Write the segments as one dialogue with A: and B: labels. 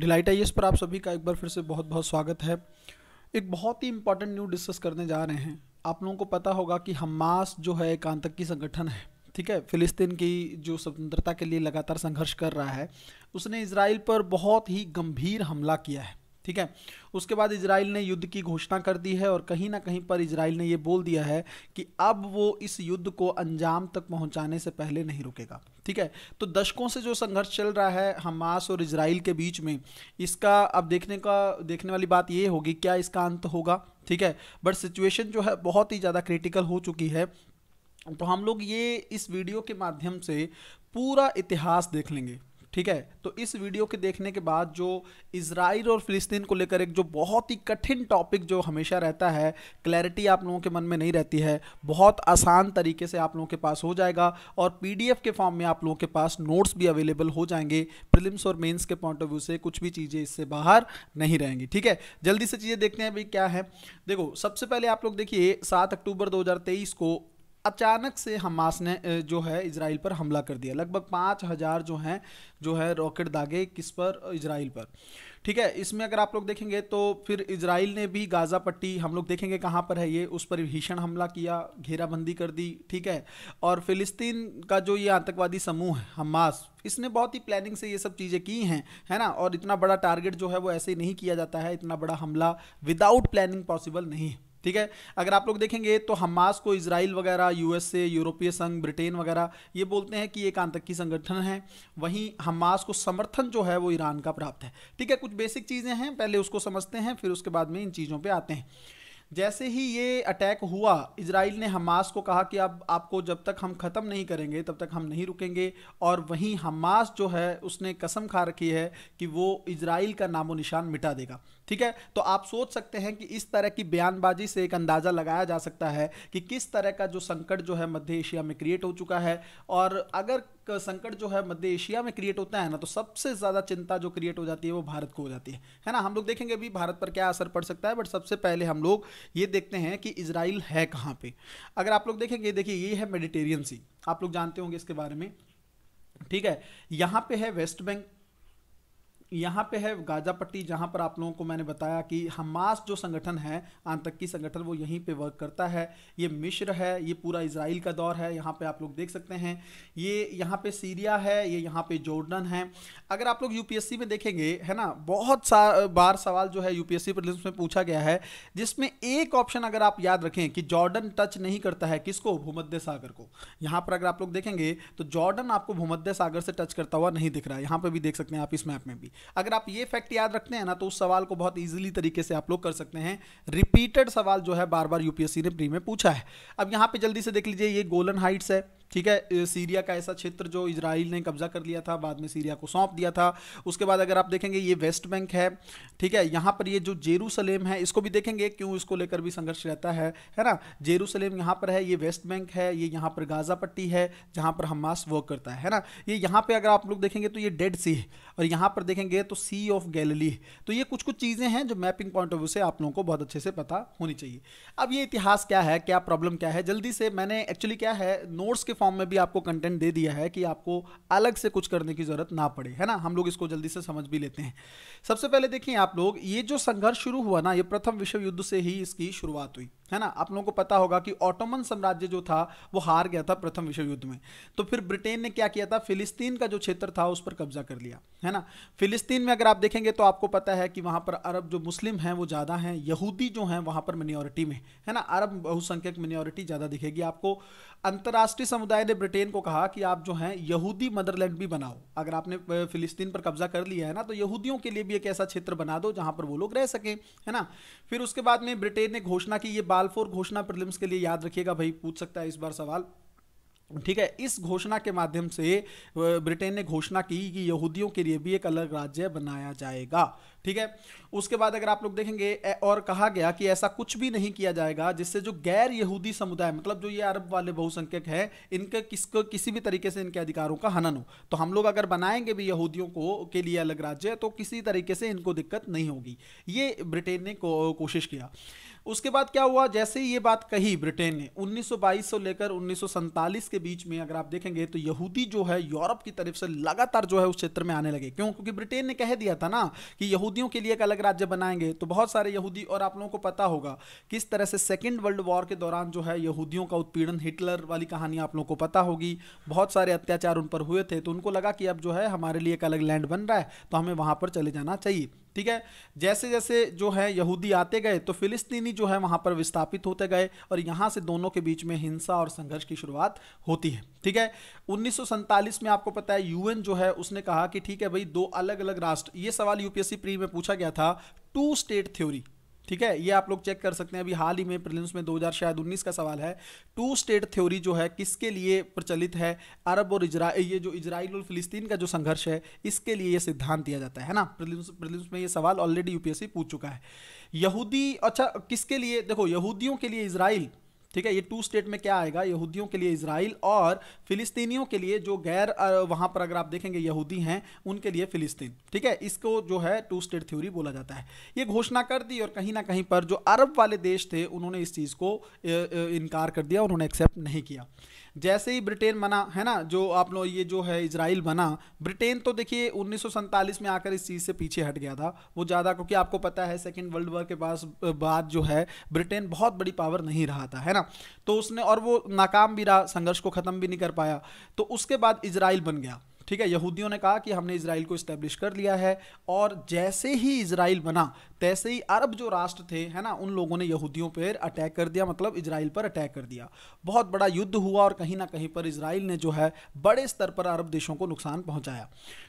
A: delight आई पर आप सभी का एक बार फिर से बहुत बहुत स्वागत है एक बहुत ही इंपॉर्टेंट न्यूज डिस्कस करने जा रहे हैं आप लोगों को पता होगा कि हमास जो है एक आतंकी संगठन है ठीक है फिलिस्तीन की जो स्वतंत्रता के लिए लगातार संघर्ष कर रहा है उसने इसराइल पर बहुत ही गंभीर हमला किया है ठीक है उसके बाद इसराइल ने युद्ध की घोषणा कर दी है और कहीं ना कहीं पर इसराइल ने ये बोल दिया है कि अब वो इस युद्ध को अंजाम तक पहुंचाने से पहले नहीं रुकेगा ठीक है तो दशकों से जो संघर्ष चल रहा है हमास और इसराइल के बीच में इसका अब देखने का देखने वाली बात ये होगी क्या इसका अंत होगा ठीक है बट सिचुएशन जो है बहुत ही ज़्यादा क्रिटिकल हो चुकी है तो हम लोग ये इस वीडियो के माध्यम से पूरा इतिहास देख लेंगे ठीक है तो इस वीडियो के देखने के बाद जो इसराइल और फिलिस्तीन को लेकर एक जो बहुत ही कठिन टॉपिक जो हमेशा रहता है क्लैरिटी आप लोगों के मन में नहीं रहती है बहुत आसान तरीके से आप लोगों के पास हो जाएगा और पीडीएफ के फॉर्म में आप लोगों के पास नोट्स भी अवेलेबल हो जाएंगे प्रिलिम्स और मेन्स के पॉइंट ऑफ व्यू से कुछ भी चीज़ें इससे बाहर नहीं रहेंगी ठीक है जल्दी से चीज़ें देखते हैं भाई क्या है देखो सबसे पहले आप लोग देखिए सात अक्टूबर दो को अचानक से हमास ने जो है इसराइल पर हमला कर दिया लगभग पाँच हज़ार जो हैं जो है रॉकेट दागे किस पर इसराइल पर ठीक है इसमें अगर आप लोग देखेंगे तो फिर इसराइल ने भी गाज़ा पट्टी हम लोग देखेंगे कहाँ पर है ये उस पर भीषण हमला किया घेराबंदी कर दी ठीक है और फिलिस्तीन का जो ये आतंकवादी समूह है हमास इसने बहुत ही प्लानिंग से ये सब चीज़ें की हैं है ना और इतना बड़ा टारगेट जो है वो ऐसे ही नहीं किया जाता है इतना बड़ा हमला विदाउट प्लानिंग पॉसिबल नहीं है ठीक है अगर आप लोग देखेंगे तो हमास को इसराइल वगैरह यूएसए यूरोपीय संघ ब्रिटेन वगैरह ये बोलते हैं कि एक आतंकी संगठन है वहीं हमास को समर्थन जो है वो ईरान का प्राप्त है ठीक है कुछ बेसिक चीज़ें हैं पहले उसको समझते हैं फिर उसके बाद में इन चीज़ों पर आते हैं जैसे ही ये अटैक हुआ इसराइल ने हमास को कहा कि अब आपको जब तक हम ख़त्म नहीं करेंगे तब तक हम नहीं रुकेंगे और वहीं हमास जो है उसने कसम खा रखी है कि वो इसराइल का नामो निशान मिटा देगा ठीक है तो आप सोच सकते हैं कि इस तरह की बयानबाजी से एक अंदाज़ा लगाया जा सकता है कि किस तरह का जो संकट जो है मध्य एशिया में क्रिएट हो चुका है और अगर संकट जो है मध्य एशिया में क्रिएट होता है ना तो सबसे ज़्यादा चिंता जो क्रिएट हो जाती है वो भारत को हो जाती है है ना हम लोग देखेंगे अभी भारत पर क्या असर पड़ सकता है बट सबसे पहले हम लोग ये देखते हैं कि इसराइल है कहाँ पर अगर आप लोग देखेंगे देखिए ये है मेडिटेरियन सी आप लोग जानते होंगे इसके बारे में ठीक है यहाँ पे है वेस्ट बैंक यहाँ पे है गाजापट्टी जहाँ पर आप लोगों को मैंने बताया कि हमास जो संगठन है आतंकी संगठन वो यहीं पे वर्क करता है ये मिश्र है ये पूरा इसराइल का दौर है यहाँ पे आप लोग देख सकते हैं ये यहाँ पे सीरिया है ये यहाँ पे जॉर्डन है अगर आप लोग यूपीएससी में देखेंगे है ना बहुत सा बार सवाल जो है यू पी में पूछा गया है जिसमें एक ऑप्शन अगर आप याद रखें कि जॉर्डन टच नहीं करता है किसको भूमध्य सागर को यहाँ पर अगर आप लोग देखेंगे तो जॉर्डन आपको भूमध्य सागर से टच करता हुआ नहीं दिख रहा है यहाँ पर भी देख सकते हैं आप इस मैप में भी अगर आप ये फैक्ट याद रखते हैं ना तो उस सवाल को बहुत ईजिली तरीके से आप लोग कर सकते हैं रिपीटेड सवाल जो है बार बार यूपीएससी ने प्री में पूछा है अब यहाँ पे जल्दी से देख लीजिए ये गोलन हाइट्स है ठीक है सीरिया का ऐसा क्षेत्र जो इसराइल ने कब्जा कर लिया था बाद में सीरिया को सौंप दिया था उसके बाद अगर आप देखेंगे ये वेस्ट बैंक है ठीक है यहाँ पर ये जो जेरूसलेम है इसको भी देखेंगे क्यों इसको लेकर भी संघर्ष रहता है है ना जेरूसलेम यहाँ पर है ये वेस्ट बैंक है ये यहाँ पर गाजा पट्टी है जहाँ पर हमास वर्क करता है है ना ये यहाँ पर अगर आप लोग देखेंगे तो ये डेड सी और यहाँ पर देखेंगे तो सी ऑफ गैलली तो ये कुछ कुछ चीज़ें हैं जो मैपिंग पॉइंट ऑफ व्यू से आप लोगों को बहुत अच्छे से पता होनी चाहिए अब ये इतिहास क्या है क्या प्रॉब्लम क्या है जल्दी से मैंने एक्चुअली क्या है नोट्स के फॉर्म में भी आपको कंटेंट दे दिया है कि आपको अलग से कुछ करने की ज़रूरत ना पड़े है ना हम लोग इसको जल्दी से समझ भी लेते हैं सबसे पहले देखिए आप लोग ये जो संघर्ष शुरू हुआ ना ये प्रथम विश्व युद्ध से ही इसकी शुरुआत हुई है ना आप लोगों को पता होगा कि ऑटोमन साम्राज्य जो था वो हार गया था प्रथम विश्व युद्ध में तो फिर ब्रिटेन ने क्या किया था फिलिस्तीन का जो क्षेत्र था उस पर कब्जा कर लिया है ना फिलिस्तीन में अगर आप देखेंगे तो आपको पता है कि वहां पर अरब जो मुस्लिम हैं वो ज़्यादा हैं यहूदी जो हैं वहां पर मिनोरिटी में है ना अरब बहुसंख्यक मिनोरिटी ज़्यादा दिखेगी आपको अंतर्राष्ट्रीय समुदाय समुदाय ने ब्रिटेन को कहा कि आप जो हैं यहूदी मदरलैंड भी बनाओ अगर आपने फिलिस्तीन पर कब्जा कर लिया है ना तो यहूदियों के लिए भी एक ऐसा क्षेत्र बना दो जहां पर वो लोग रह सकें है ना फिर उसके बाद में ब्रिटेन ने घोषणा की ये बालफोर घोषणा प्रलिम्स के लिए याद रखिएगा भाई पूछ सकता है इस बार सवाल ठीक है इस घोषणा के माध्यम से ब्रिटेन ने घोषणा की कि यहूदियों के लिए भी एक अलग राज्य बनाया जाएगा ठीक है उसके बाद अगर आप लोग देखेंगे और कहा गया कि ऐसा कुछ भी नहीं किया जाएगा जिससे जो गैर यहूदी समुदाय मतलब जो ये अरब वाले बहुसंख्यक हैं इनके किसको किसी भी तरीके से इनके अधिकारों का हनन हो तो हम लोग अगर बनाएंगे भी यहूदियों को के लिए अलग राज्य तो किसी तरीके से इनको दिक्कत नहीं होगी ये ब्रिटेन ने को, कोशिश किया उसके बाद क्या हुआ जैसे ही ये बात कही ब्रिटेन ने 1922 से लेकर उन्नीस के बीच में अगर आप देखेंगे तो यहूदी जो है यूरोप की तरफ से लगातार जो है उस क्षेत्र में आने लगे क्यों क्योंकि ब्रिटेन ने कह दिया था ना कि यहूदियों के लिए एक अलग राज्य बनाएंगे तो बहुत सारे यहूदी और आप लोगों को पता होगा किस तरह से सेकेंड वर्ल्ड वॉर के दौरान जो है यहूदियों का उत्पीड़न हिटलर वाली कहानी आप लोगों को पता होगी बहुत सारे अत्याचार उन पर हुए थे तो उनको लगा कि अब जो है हमारे लिए एक अलग लैंड बन रहा है तो हमें वहाँ पर चले जाना चाहिए ठीक है जैसे जैसे जो है यहूदी आते गए तो फिलिस्तीनी जो है वहां पर विस्थापित होते गए और यहाँ से दोनों के बीच में हिंसा और संघर्ष की शुरुआत होती है ठीक है उन्नीस में आपको पता है यूएन जो है उसने कहा कि ठीक है भाई दो अलग अलग राष्ट्र ये सवाल यूपीएससी प्री में पूछा गया था टू स्टेट थ्योरी ठीक है ये आप लोग चेक कर सकते हैं अभी हाल ही में प्रिलिम्स में दो शायद उन्नीस का सवाल है टू स्टेट थ्योरी जो है किसके लिए प्रचलित है अरब और इजरा ये जो इजराइल और फिलिस्तीन का जो संघर्ष है इसके लिए ये सिद्धांत दिया जाता है ना प्रिलिम्स प्रिलिम्स में ये सवाल ऑलरेडी यूपीएससी पूछ चुका है यहूदी अच्छा किसके लिए देखो यहूदियों के लिए इसराइल ठीक है ये टू स्टेट में क्या आएगा यहूदियों के लिए इसराइल और फिलिस्तीनियों के लिए जो गैर वहां पर अगर आप देखेंगे यहूदी हैं उनके लिए फिलिस्तीन ठीक है इसको जो है टू स्टेट थ्योरी बोला जाता है ये घोषणा कर दी और कहीं ना कहीं पर जो अरब वाले देश थे उन्होंने इस चीज़ को इनकार कर दिया उन्होंने एक्सेप्ट नहीं किया जैसे ही ब्रिटेन बना है ना जो आप लोग ये जो है इसराइल बना ब्रिटेन तो देखिए उन्नीस में आकर इस चीज़ से पीछे हट गया था वो ज़्यादा क्योंकि आपको पता है सेकेंड वर्ल्ड वॉर के पास बाद जो है ब्रिटेन बहुत बड़ी पावर नहीं रहा था है ना तो उसने और वो नाकाम भी रहा संघर्ष को ख़त्म भी नहीं कर पाया तो उसके बाद इसराइल बन गया ठीक है यहूदियों ने कहा कि हमने इसराइल को इस्टेब्लिश कर लिया है और जैसे ही इसराइल बना तैसे ही अरब जो राष्ट्र थे है ना उन लोगों ने यहूदियों पर अटैक कर दिया मतलब इसराइल पर अटैक कर दिया बहुत बड़ा युद्ध हुआ और कहीं ना कहीं पर इसराइल ने जो है बड़े स्तर पर अरब देशों को नुकसान पहुंचाया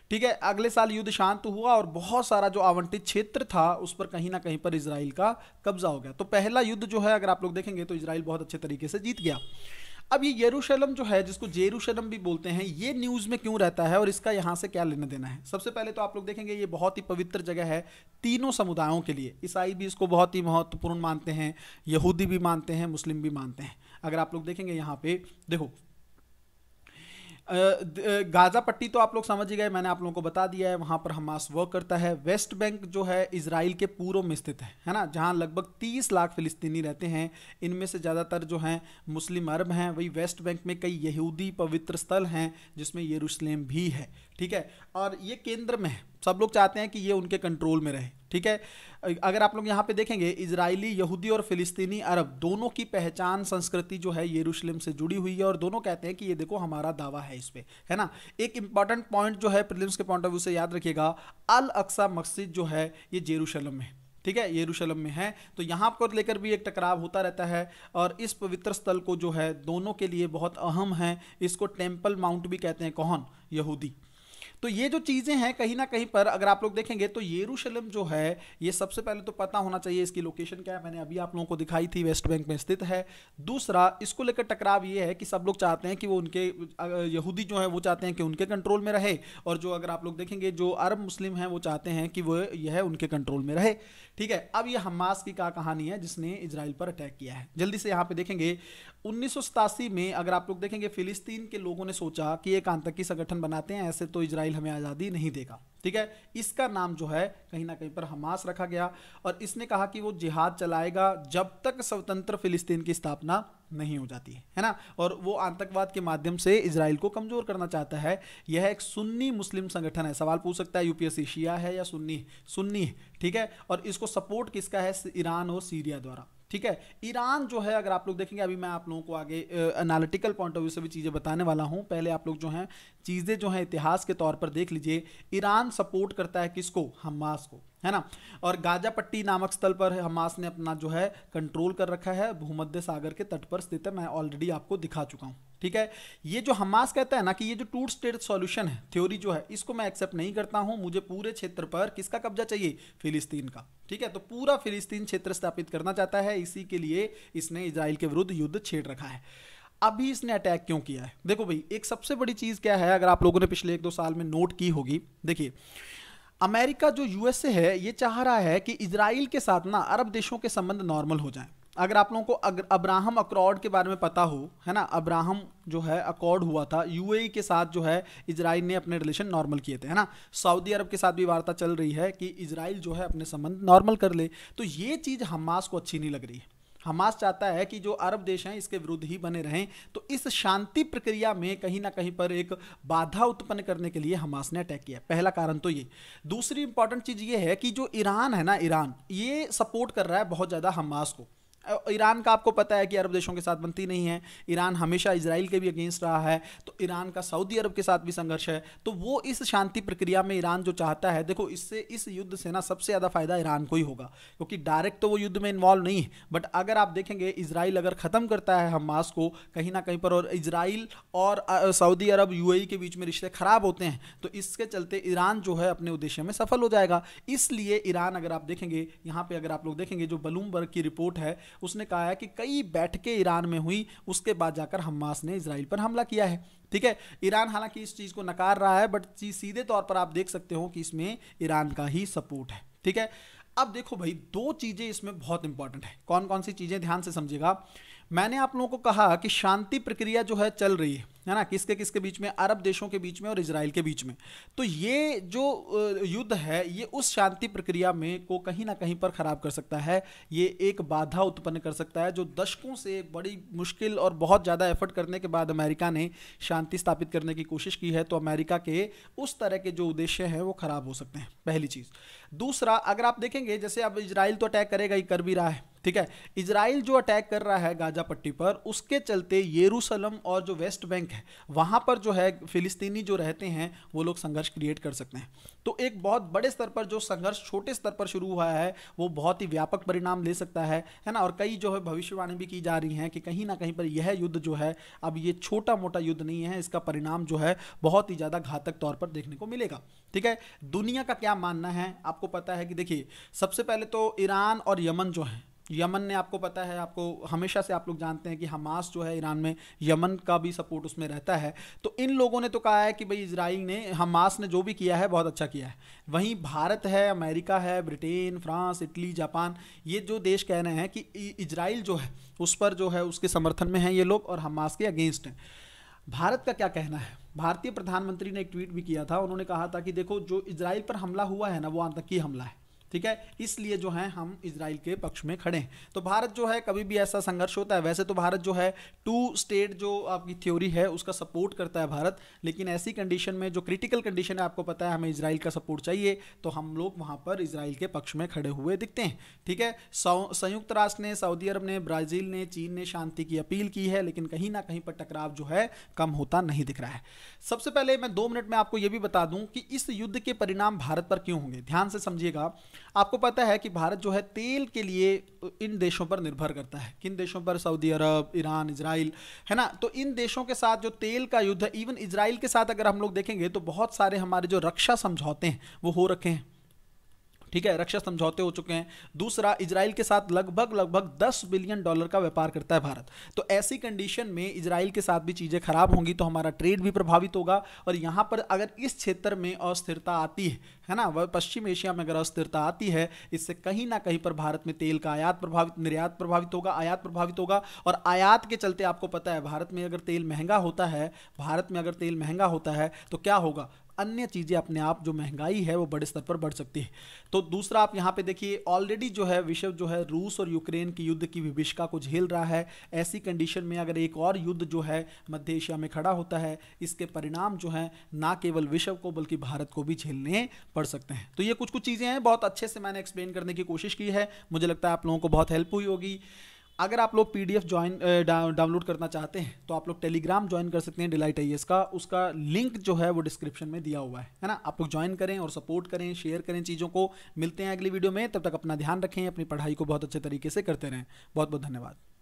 A: ठीक है अगले साल युद्ध शांत हुआ और बहुत सारा जो आवंटित क्षेत्र था उस पर कहीं ना कहीं पर इसराइल का कब्जा हो गया तो पहला युद्ध जो है अगर आप लोग देखेंगे तो इसराइल बहुत अच्छे तरीके से जीत गया अब ये यरूशलम जो है जिसको जेरूशलम भी बोलते हैं ये न्यूज़ में क्यों रहता है और इसका यहाँ से क्या लेना देना है सबसे पहले तो आप लोग देखेंगे ये बहुत ही पवित्र जगह है तीनों समुदायों के लिए ईसाई भी इसको बहुत ही महत्वपूर्ण मानते हैं यहूदी भी मानते हैं मुस्लिम भी मानते हैं अगर आप लोग देखेंगे यहाँ पे देखो गाज़ा पट्टी तो आप लोग समझ ही गए मैंने आप लोगों को बता दिया है वहाँ पर हमास वर्क करता है वेस्ट बैंक जो है इसराइल के पूर्व में स्थित है है ना जहाँ लगभग 30 लाख फिलिस्तीनी रहते हैं इनमें से ज़्यादातर जो हैं मुस्लिम अरब हैं वही वेस्ट बैंक में कई यहूदी पवित्र स्थल हैं जिसमें यरूशलेम भी है ठीक है और ये केंद्र में है सब लोग चाहते हैं कि ये उनके कंट्रोल में रहे ठीक है अगर आप लोग यहाँ पे देखेंगे इसराइली यहूदी और फिलिस्तीनी अरब दोनों की पहचान संस्कृति जो है यरूशलेम से जुड़ी हुई है और दोनों कहते हैं कि ये देखो हमारा दावा है इस पर है ना एक इंपॉर्टेंट पॉइंट जो है प्रिलिम्स के पॉइंट ऑफ व्यू से याद रखिएगा अल अक्सा मस्जिद जो है ये जेरूशलम में ठीक है येरूशलम में है तो यहाँ पर लेकर भी एक टकराव होता रहता है और इस पवित्र स्थल को जो है दोनों के लिए बहुत अहम है इसको टेम्पल माउंट भी कहते हैं कौन यहूदी तो ये जो चीज़ें हैं कहीं ना कहीं पर अगर आप लोग देखेंगे तो येरूशलम जो है ये सबसे पहले तो पता होना चाहिए इसकी लोकेशन क्या है मैंने अभी आप लोगों को दिखाई थी वेस्ट बैंक में स्थित है दूसरा इसको लेकर टकराव ये है कि सब लोग चाहते हैं कि वो उनके यहूदी जो है वो चाहते हैं कि उनके कंट्रोल में रहे और जो अगर आप लोग देखेंगे जो अरब मुस्लिम हैं वो चाहते हैं कि वो यह उनके कंट्रोल में रहे ठीक है अब ये हमास की क्या कहानी है जिसने इसराइल पर अटैक किया है जल्दी से यहाँ पे देखेंगे उन्नीस में अगर आप लोग देखेंगे फिलिस्तीन के लोगों ने सोचा कि एक आतंकी संगठन बनाते हैं ऐसे तो इसराइल इसराइल हमें आज़ादी नहीं देगा ठीक है इसका नाम जो है कहीं ना कहीं पर हमास रखा गया और इसने कहा कि वो जिहाद चलाएगा जब तक स्वतंत्र फिलिस्तीन की स्थापना नहीं हो जाती है है ना और वो आतंकवाद के माध्यम से इसराइल को कमज़ोर करना चाहता है यह एक सुन्नी मुस्लिम संगठन है सवाल पूछ सकता है यूपीएससी शिया है या सुन्नी सुन्नी ठीक है और इसको सपोर्ट किसका है ईरान और सीरिया द्वारा ठीक है ईरान जो है अगर आप लोग देखेंगे अभी मैं आप लोगों को आगे एनालिटिकल पॉइंट ऑफ व्यू से भी चीज़ें बताने वाला हूँ पहले आप लोग जो हैं चीज़ें जो हैं इतिहास के तौर पर देख लीजिए ईरान सपोर्ट करता है किसको हमास को है ना और गाजापट्टी नामक स्थल पर हमास ने अपना जो है कंट्रोल कर रखा है भूमध्य सागर के तट पर स्थित है मैं ऑलरेडी आपको दिखा चुका हूँ ठीक है ये जो हमास कहता है ना कि ये जो टू स्टेट सॉल्यूशन है थ्योरी जो है इसको मैं एक्सेप्ट नहीं करता हूँ मुझे पूरे क्षेत्र पर किसका कब्जा चाहिए फिलिस्तीन का ठीक है तो पूरा फिलिस्तीन क्षेत्र स्थापित करना चाहता है इसी के लिए इसने इसराइल के विरुद्ध युद्ध छेड़ रखा है अभी इसने अटैक क्यों किया है देखो भाई एक सबसे बड़ी चीज़ क्या है अगर आप लोगों ने पिछले एक दो साल में नोट की होगी देखिए अमेरिका जो यूएसए है ये चाह रहा है कि इसराइल के साथ ना अरब देशों के संबंध नॉर्मल हो जाएं अगर आप लोगों को अब्राहम अक्रॉड के बारे में पता हो है ना अब्राहम जो है अकॉर्ड हुआ था यूएई के साथ जो है इसराइल ने अपने रिलेशन नॉर्मल किए थे है ना सऊदी अरब के साथ भी वार्ता चल रही है कि इसराइल जो है अपने संबंध नॉर्मल कर ले तो ये चीज़ हमास को अच्छी नहीं लग रही है हमास चाहता है कि जो अरब देश हैं इसके विरुद्ध ही बने रहें तो इस शांति प्रक्रिया में कहीं ना कहीं पर एक बाधा उत्पन्न करने के लिए हमास ने अटैक किया पहला कारण तो ये दूसरी इंपॉर्टेंट चीज़ ये है कि जो ईरान है ना ईरान ये सपोर्ट कर रहा है बहुत ज़्यादा हमास को ईरान का आपको पता है कि अरब देशों के साथ बनती नहीं है ईरान हमेशा इसराइल के भी अगेंस्ट रहा है तो ईरान का सऊदी अरब के साथ भी संघर्ष है तो वो इस शांति प्रक्रिया में ईरान जो चाहता है देखो इससे इस युद्ध से ना सबसे ज़्यादा फायदा ईरान को ही होगा क्योंकि डायरेक्ट तो वो युद्ध में इन्वॉल्व नहीं है बट अगर आप देखेंगे इसराइल अगर ख़त्म करता है हमास को कहीं ना कहीं पर और इसराइल और सऊदी अरब यू के बीच में रिश्ते ख़राब होते हैं तो इसके चलते ईरान जो है अपने उद्देश्य में सफल हो जाएगा इसलिए ईरान अगर आप देखेंगे यहाँ पर अगर आप लोग देखेंगे जो बलूमबर्ग की रिपोर्ट है उसने कहा है कि कई बैठकें ईरान में हुई उसके बाद जाकर हमास ने इसराइल पर हमला किया है ठीक है ईरान हालांकि इस चीज़ को नकार रहा है बट चीज़ सीधे तौर पर आप देख सकते हो कि इसमें ईरान का ही सपोर्ट है ठीक है अब देखो भाई दो चीज़ें इसमें बहुत इंपॉर्टेंट है कौन कौन सी चीज़ें ध्यान से समझेगा मैंने आप लोगों को कहा कि शांति प्रक्रिया जो है चल रही है है ना किसके किसके बीच में अरब देशों के बीच में और इसराइल के बीच में तो ये जो युद्ध है ये उस शांति प्रक्रिया में को कहीं ना कहीं पर ख़राब कर सकता है ये एक बाधा उत्पन्न कर सकता है जो दशकों से बड़ी मुश्किल और बहुत ज़्यादा एफर्ट करने के बाद अमेरिका ने शांति स्थापित करने की कोशिश की है तो अमेरिका के उस तरह के जो उद्देश्य हैं वो ख़राब हो सकते हैं पहली चीज़ दूसरा अगर आप देखेंगे जैसे अब इसराइल तो अटैक करेगा ही कर भी रहा है ठीक है इसराइल जो अटैक कर रहा है गाजा पट्टी पर उसके चलते येरूसलम और जो वेस्ट बैंक है वहाँ पर जो है फिलिस्तीनी जो रहते हैं वो लोग संघर्ष क्रिएट कर सकते हैं तो एक बहुत बड़े स्तर पर जो संघर्ष छोटे स्तर पर शुरू हुआ है वो बहुत ही व्यापक परिणाम ले सकता है है ना और कई जो है भविष्यवाणी भी की जा रही हैं कि कहीं ना कहीं पर यह युद्ध जो है अब ये छोटा मोटा युद्ध नहीं है इसका परिणाम जो है बहुत ही ज़्यादा घातक तौर पर देखने को मिलेगा ठीक है दुनिया का क्या मानना है आपको पता है कि देखिए सबसे पहले तो ईरान और यमन जो है यमन ने आपको पता है आपको हमेशा से आप लोग जानते हैं कि हमास जो है ईरान में यमन का भी सपोर्ट उसमें रहता है तो इन लोगों ने तो कहा है कि भाई इसराइल ने हमास ने जो भी किया है बहुत अच्छा किया है वहीं भारत है अमेरिका है ब्रिटेन फ्रांस इटली जापान ये जो देश कह रहे हैं कि इसराइल जो है उस पर जो है उसके समर्थन में है ये लोग और हमास के अगेंस्ट हैं भारत का क्या कहना है भारतीय प्रधानमंत्री ने एक ट्वीट भी किया था उन्होंने कहा था कि देखो जो इसराइल पर हमला हुआ है ना वो आतंकी हमला है ठीक है इसलिए जो है हम इसराइल के पक्ष में खड़े हैं तो भारत जो है कभी भी ऐसा संघर्ष होता है वैसे तो भारत जो है टू स्टेट जो आपकी थ्योरी है उसका सपोर्ट करता है भारत लेकिन ऐसी कंडीशन में जो क्रिटिकल कंडीशन है आपको पता है हमें इसराइल का सपोर्ट चाहिए तो हम लोग वहाँ पर इसराइल के पक्ष में खड़े हुए दिखते हैं ठीक है संयुक्त राष्ट्र ने सऊदी अरब ने ब्राज़ील ने चीन ने शांति की अपील की है लेकिन कहीं ना कहीं पर टकराव जो है कम होता नहीं दिख रहा है सबसे पहले मैं दो मिनट में आपको ये भी बता दूँ कि इस युद्ध के परिणाम भारत पर क्यों होंगे ध्यान से समझिएगा आपको पता है कि भारत जो है तेल के लिए इन देशों पर निर्भर करता है किन देशों पर सऊदी अरब ईरान इसराइल है ना तो इन देशों के साथ जो तेल का युद्ध है इवन इसराइल के साथ अगर हम लोग देखेंगे तो बहुत सारे हमारे जो रक्षा समझौते हैं वो हो रखे हैं ठीक है रक्षा समझौते हो चुके हैं दूसरा इसराइल के साथ लगभग लगभग 10 बिलियन डॉलर का व्यापार करता है भारत तो ऐसी कंडीशन में इसराइल के साथ भी चीज़ें खराब होंगी तो हमारा ट्रेड भी प्रभावित होगा और यहाँ पर अगर इस क्षेत्र में अस्थिरता आती है है ना वह पश्चिम एशिया में अगर अस्थिरता आती है इससे कहीं ना कहीं पर भारत में तेल का आयात प्रभावित निर्यात प्रभावित होगा आयात प्रभावित होगा और आयात के चलते आपको पता है भारत में अगर तेल महंगा होता है भारत में अगर तेल महंगा होता है तो क्या होगा अन्य चीज़ें अपने आप जो महंगाई है वो बड़े स्तर पर बढ़ सकती है तो दूसरा आप यहाँ पे देखिए ऑलरेडी जो है विश्व जो है रूस और यूक्रेन की युद्ध की विभिषका को झेल रहा है ऐसी कंडीशन में अगर एक और युद्ध जो है मध्य एशिया में खड़ा होता है इसके परिणाम जो है ना केवल विश्व को बल्कि भारत को भी झेलने पड़ सकते हैं तो ये कुछ कुछ चीज़ें हैं बहुत अच्छे से मैंने एक्सप्लेन करने की कोशिश की है मुझे लगता है आप लोगों को बहुत हेल्प हुई होगी अगर आप लोग P D F join download करना चाहते हैं तो आप लोग टेलीग्राम ज्वाइन कर सकते हैं डिलाइट आई e का उसका लिंक जो है वो डिस्क्रिप्शन में दिया हुआ है है ना आप लोग ज्वाइन करें और सपोर्ट करें शेयर करें चीज़ों को मिलते हैं अगली वीडियो में तब तक अपना ध्यान रखें अपनी पढ़ाई को बहुत अच्छे तरीके से करते रहें बहुत बहुत धन्यवाद